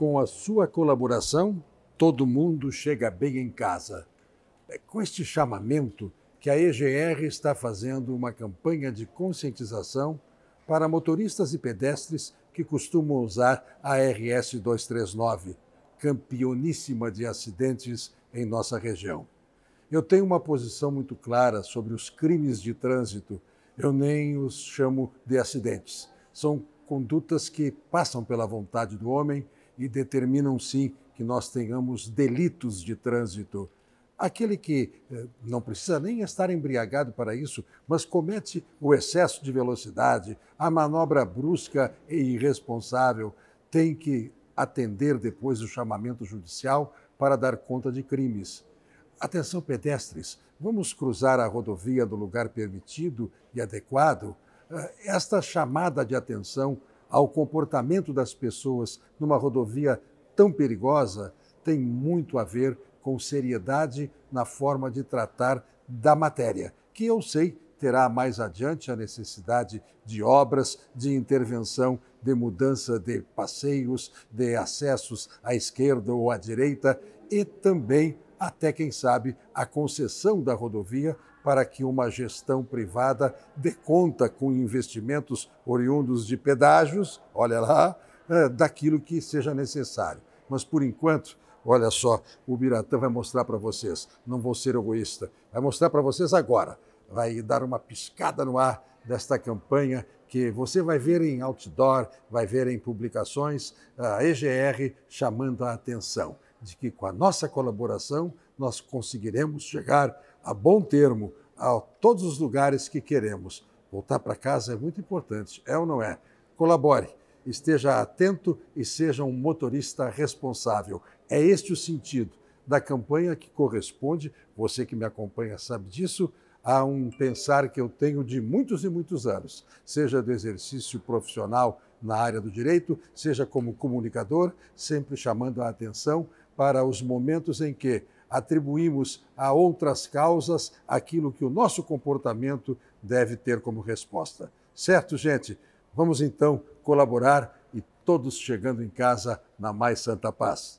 com a sua colaboração, todo mundo chega bem em casa. É com este chamamento que a EGR está fazendo uma campanha de conscientização para motoristas e pedestres que costumam usar a RS 239, campeoníssima de acidentes em nossa região. Eu tenho uma posição muito clara sobre os crimes de trânsito. Eu nem os chamo de acidentes. São condutas que passam pela vontade do homem e determinam sim que nós tenhamos delitos de trânsito. Aquele que eh, não precisa nem estar embriagado para isso, mas comete o excesso de velocidade, a manobra brusca e irresponsável, tem que atender depois o chamamento judicial para dar conta de crimes. Atenção, pedestres, vamos cruzar a rodovia no lugar permitido e adequado? Eh, esta chamada de atenção ao comportamento das pessoas numa rodovia tão perigosa tem muito a ver com seriedade na forma de tratar da matéria, que eu sei terá mais adiante a necessidade de obras, de intervenção, de mudança de passeios, de acessos à esquerda ou à direita e também até, quem sabe, a concessão da rodovia para que uma gestão privada dê conta com investimentos oriundos de pedágios, olha lá, é, daquilo que seja necessário. Mas, por enquanto, olha só, o Biratã vai mostrar para vocês, não vou ser egoísta, vai mostrar para vocês agora, vai dar uma piscada no ar desta campanha que você vai ver em outdoor, vai ver em publicações, a EGR chamando a atenção de que com a nossa colaboração nós conseguiremos chegar a bom termo a todos os lugares que queremos. Voltar para casa é muito importante, é ou não é? Colabore, esteja atento e seja um motorista responsável. É este o sentido da campanha que corresponde, você que me acompanha sabe disso, a um pensar que eu tenho de muitos e muitos anos, seja do exercício profissional na área do direito, seja como comunicador, sempre chamando a atenção para os momentos em que atribuímos a outras causas aquilo que o nosso comportamento deve ter como resposta. Certo, gente? Vamos então colaborar e todos chegando em casa na mais santa paz.